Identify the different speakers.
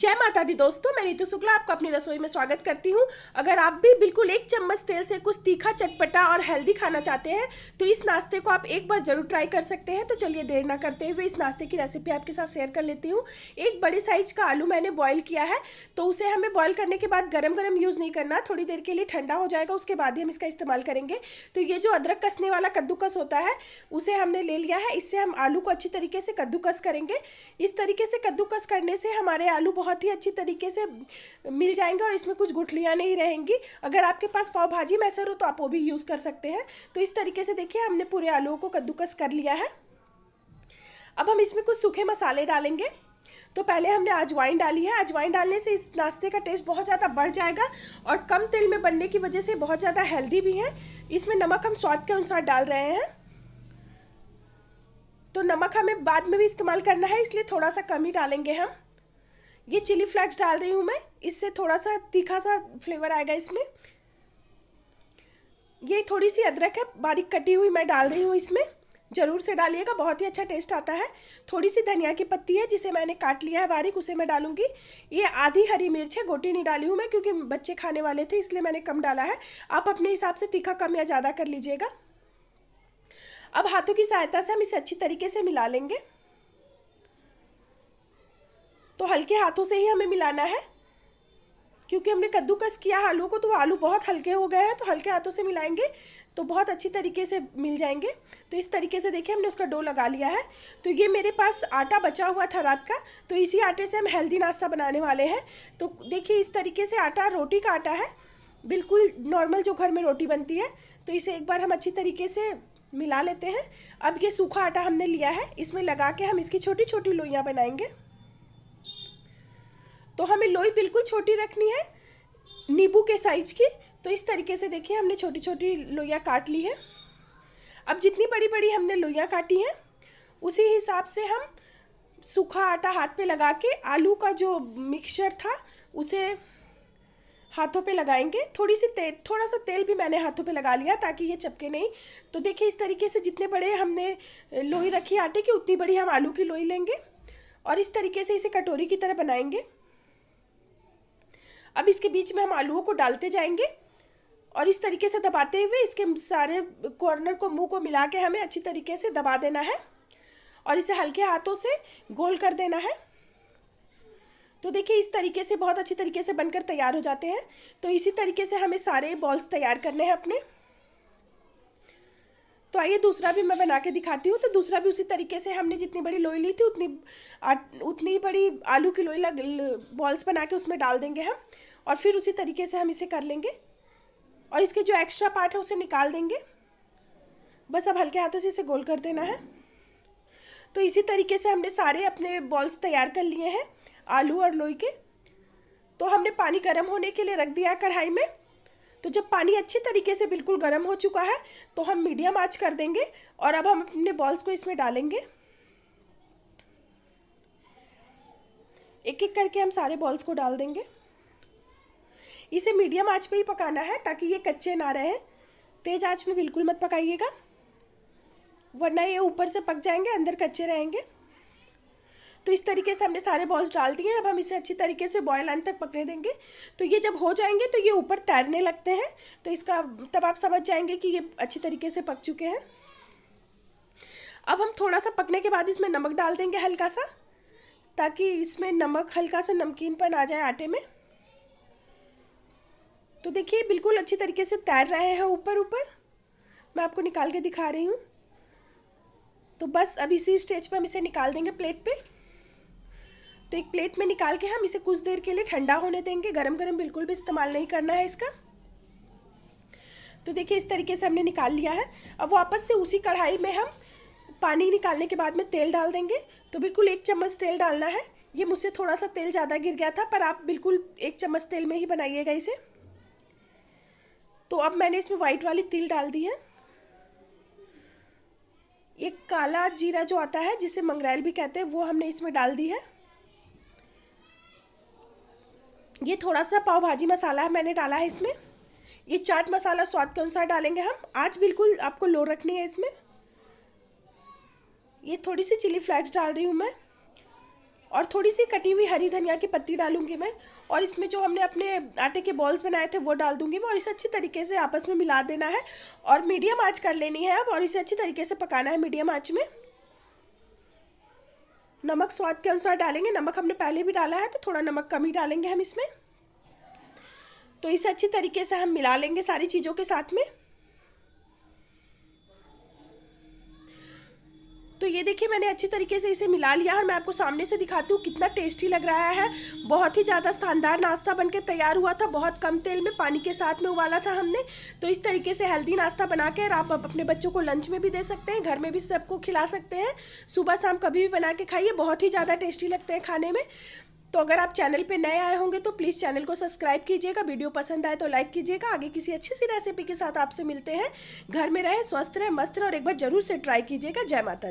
Speaker 1: जय माता दी दोस्तों मैं रितु शुक्ला आपका अपनी रसोई में स्वागत करती हूँ अगर आप भी बिल्कुल एक चम्मच तेल से कुछ तीखा चटपटा और हेल्दी खाना चाहते हैं तो इस नाश्ते को आप एक बार जरूर ट्राई कर सकते हैं तो चलिए देर ना करते हुए इस नाश्ते की रेसिपी आपके साथ शेयर कर लेती हूँ एक बड़े साइज का आलू मैंने बॉयल किया है तो उसे हमें बॉयल करने के बाद गर्म गर्म यूज़ नहीं करना थोड़ी देर के लिए ठंडा हो जाएगा उसके बाद ही हम इसका इस्तेमाल करेंगे तो ये जो अदरक कसने वाला कद्दूकस होता है उसे हमने ले लिया है इससे हम आलू को अच्छी तरीके से कद्दूकस करेंगे इस तरीके से कद्दूकस करने से हमारे आलू बहुत ही अच्छी तरीके से मिल जाएंगे और इसमें कुछ गुठलियाँ नहीं रहेंगी अगर आपके पास पाव भाजी मैसर हो तो आप वो भी यूज़ कर सकते हैं तो इस तरीके से देखिए हमने पूरे आलूओं को कद्दूकस कर लिया है अब हम इसमें कुछ सूखे मसाले डालेंगे तो पहले हमने अजवाइन डाली है अजवाइन डालने से इस नाश्ते का टेस्ट बहुत ज़्यादा बढ़ जाएगा और कम तेल में बनने की वजह से बहुत ज़्यादा हेल्दी भी है इसमें नमक हम स्वाद के अनुसार डाल रहे हैं तो नमक हमें बाद में भी इस्तेमाल करना है इसलिए थोड़ा सा कम ही डालेंगे हम ये चिली फ्लैक्स डाल रही हूँ मैं इससे थोड़ा सा तीखा सा फ्लेवर आएगा इसमें ये थोड़ी सी अदरक है बारीक कटी हुई मैं डाल रही हूँ इसमें ज़रूर से डालिएगा बहुत ही अच्छा टेस्ट आता है थोड़ी सी धनिया की पत्ती है जिसे मैंने काट लिया है बारीक उसे मैं डालूंगी ये आधी हरी मिर्च है गोटी नहीं डाली हूँ मैं क्योंकि बच्चे खाने वाले थे इसलिए मैंने कम डाला है आप अपने हिसाब से तीखा कम या ज़्यादा कर लीजिएगा अब हाथों की सहायता से हम इसे अच्छी तरीके से मिला लेंगे हल्के हाथों से ही हमें मिलाना है क्योंकि हमने कद्दूकस किया आलू को तो आलू बहुत हल्के हो गए हैं तो हल्के हाथों से मिलाएंगे तो बहुत अच्छी तरीके से मिल जाएंगे तो इस तरीके से देखिए हमने उसका डो लगा लिया है तो ये मेरे पास आटा बचा हुआ था रात का तो इसी आटे से हम हेल्दी नाश्ता बनाने वाले हैं तो देखिए इस तरीके से आटा रोटी का आटा है बिल्कुल नॉर्मल जो घर में रोटी बनती है तो इसे एक बार हम अच्छी तरीके से मिला लेते हैं अब ये सूखा आटा हमने लिया है इसमें लगा के हम इसकी छोटी छोटी लोइयाँ बनाएंगे तो हमें लोई बिल्कुल छोटी रखनी है नींबू के साइज की तो इस तरीके से देखिए हमने छोटी छोटी लोइयाँ काट ली है अब जितनी बड़ी बड़ी हमने लोइयाँ काटी हैं उसी हिसाब से हम सूखा आटा हाथ पे लगा के आलू का जो मिक्सचर था उसे हाथों पे लगाएंगे थोड़ी सी तेल थोड़ा सा तेल भी मैंने हाथों पे लगा लिया ताकि ये चपके नहीं तो देखिए इस तरीके से जितने बड़े हमने लोई रखी आटे की उतनी बड़ी हम आलू की लोई लेंगे और इस तरीके से इसे कटोरी की तरह बनाएंगे अब इसके बीच में हम आलूओं को डालते जाएंगे और इस तरीके से दबाते हुए इसके सारे कॉर्नर को मुंह को मिला के हमें अच्छी तरीके से दबा देना है और इसे हल्के हाथों से गोल कर देना है तो देखिए इस तरीके से बहुत अच्छी तरीके से बनकर तैयार हो जाते हैं तो इसी तरीके से हमें सारे बॉल्स तैयार करने हैं अपने तो आइए दूसरा भी मैं बना के दिखाती हूँ तो दूसरा भी उसी तरीके से हमने जितनी बड़ी लोई ली थी उतनी आ, उतनी बड़ी आलू की लोई लग बॉल्स बना के उसमें डाल देंगे हम और फिर उसी तरीके से हम इसे कर लेंगे और इसके जो एक्स्ट्रा पार्ट है उसे निकाल देंगे बस अब हल्के हाथों से इसे गोल कर देना है तो इसी तरीके से हमने सारे अपने बॉल्स तैयार कर लिए हैं आलू और लोई के तो हमने पानी गर्म होने के लिए रख दिया कढ़ाई में तो जब पानी अच्छी तरीके से बिल्कुल गर्म हो चुका है तो हम मीडियम आँच कर देंगे और अब हम अपने बॉल्स को इसमें डालेंगे एक एक करके हम सारे बॉल्स को डाल देंगे इसे मीडियम आँच पे ही पकाना है ताकि ये कच्चे ना रहें तेज़ आँच में बिल्कुल मत पकाइएगा वरना ये ऊपर से पक जाएंगे अंदर कच्चे रहेंगे तो इस तरीके से हमने सारे बॉल्स डाल दिए अब हम इसे अच्छी तरीके से बॉयल आने तक पकने देंगे तो ये जब हो जाएंगे तो ये ऊपर तैरने लगते हैं तो इसका तब आप समझ जाएंगे कि ये अच्छी तरीके से पक चुके हैं अब हम थोड़ा सा पकने के बाद इसमें नमक डाल देंगे हल्का सा ताकि इसमें नमक हल्का सा नमकीनपन आ जाए आटे में तो देखिए बिल्कुल अच्छी तरीके से तैर रहे हैं ऊपर ऊपर मैं आपको निकाल के दिखा रही हूँ तो बस अब इसी स्टेज पर हम इसे निकाल देंगे प्लेट पे तो एक प्लेट में निकाल के हम इसे कुछ देर के लिए ठंडा होने देंगे गरम गरम बिल्कुल भी इस्तेमाल नहीं करना है इसका तो देखिए इस तरीके से हमने निकाल लिया है अब वापस से उसी कढ़ाई में हम पानी निकालने के बाद में तेल डाल देंगे तो बिल्कुल एक चम्मच तेल डालना है ये मुझसे थोड़ा सा तेल ज़्यादा गिर गया था पर आप बिल्कुल एक चम्मच तेल में ही बनाइएगा इसे तो अब मैंने इसमें वाइट वाली तिल डाल दी है ये काला जीरा जो आता है जिसे मंगरेल भी कहते हैं वो हमने इसमें डाल दी है ये थोड़ा सा पाव भाजी मसाला मैंने डाला है इसमें ये चाट मसाला स्वाद के अनुसार डालेंगे हम आज बिल्कुल आपको लो रखनी है इसमें ये थोड़ी सी चिली फ्लैक्स डाल रही हूँ मैं और थोड़ी सी कटी हुई हरी धनिया की पत्ती डालूंगी मैं और इसमें जो हमने अपने आटे के बॉल्स बनाए थे वो डाल दूंगी मैं और इसे अच्छी तरीके से आपस में मिला देना है और मीडियम आँच कर लेनी है अब और इसे अच्छी तरीके से पकाना है मीडियम आँच में नमक स्वाद के अनुसार डालेंगे नमक हमने पहले भी डाला है तो थोड़ा नमक कम ही डालेंगे हम इसमें तो इसे अच्छी तरीके से हम मिला लेंगे सारी चीज़ों के साथ में देखिए मैंने अच्छी तरीके से इसे मिला लिया और मैं आपको सामने से दिखाती हूँ कितना टेस्टी लग रहा है बहुत ही ज़्यादा शानदार नाश्ता बनकर तैयार हुआ था बहुत कम तेल में पानी के साथ में उबाला था हमने तो इस तरीके से हेल्दी नाश्ता बना कर आप अपने बच्चों को लंच में भी दे सकते हैं घर में भी सबको खिला सकते हैं सुबह शाम कभी भी बना के खाइए बहुत ही ज़्यादा टेस्टी लगते हैं खाने में तो अगर आप चैनल पर नए आए होंगे तो प्लीज़ चैनल को सब्सक्राइब कीजिएगा वीडियो पसंद आए तो लाइक कीजिएगा आगे किसी अच्छी सी रेसिपी के साथ आपसे मिलते हैं घर में रहें स्वस्थ रहें मस्त रहें और एक बार जरूर से ट्राई कीजिएगा जय माता